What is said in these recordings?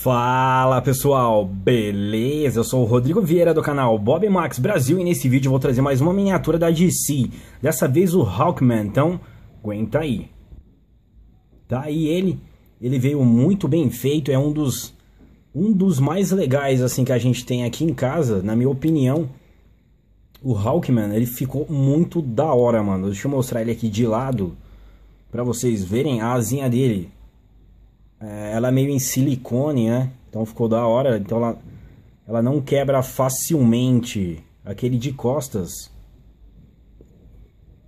Fala pessoal, beleza? Eu sou o Rodrigo Vieira do canal Bob Max Brasil e nesse vídeo vou trazer mais uma miniatura da DC, dessa vez o Hawkman, então aguenta aí. Tá aí ele, ele veio muito bem feito, é um dos um dos mais legais assim que a gente tem aqui em casa, na minha opinião. O Hawkman, ele ficou muito da hora, mano. Deixa eu mostrar ele aqui de lado para vocês verem a asinha dele é, ela é meio em silicone, né? Então ficou da hora. Então ela, ela não quebra facilmente. Aquele de costas.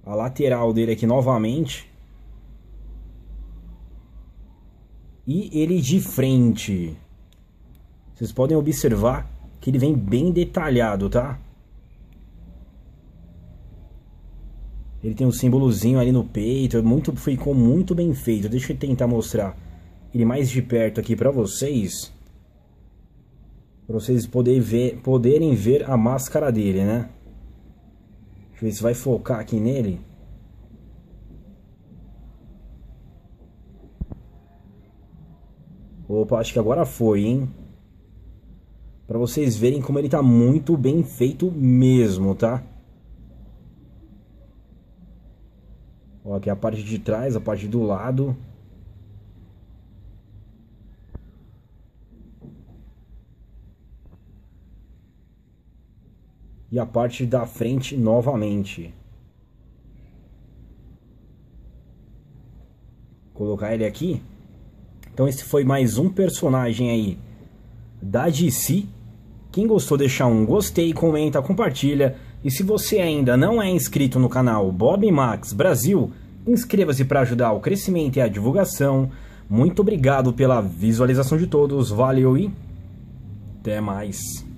A lateral dele aqui novamente. E ele de frente. Vocês podem observar que ele vem bem detalhado, tá? Ele tem um símbolozinho ali no peito, é muito, ficou muito bem feito. Deixa eu tentar mostrar ele mais de perto aqui para vocês, para vocês poderem ver, poderem ver a máscara dele, né? Deixa eu ver se vai focar aqui nele. Opa, acho que agora foi, hein? Pra vocês verem como ele tá muito bem feito mesmo, tá? Ó, aqui a parte de trás, a parte do lado. e a parte da frente novamente. Colocar ele aqui. Então esse foi mais um personagem aí da DC. Quem gostou, deixa um gostei, comenta, compartilha. E se você ainda não é inscrito no canal Bob Max Brasil, inscreva-se para ajudar o crescimento e a divulgação. Muito obrigado pela visualização de todos, valeu e até mais.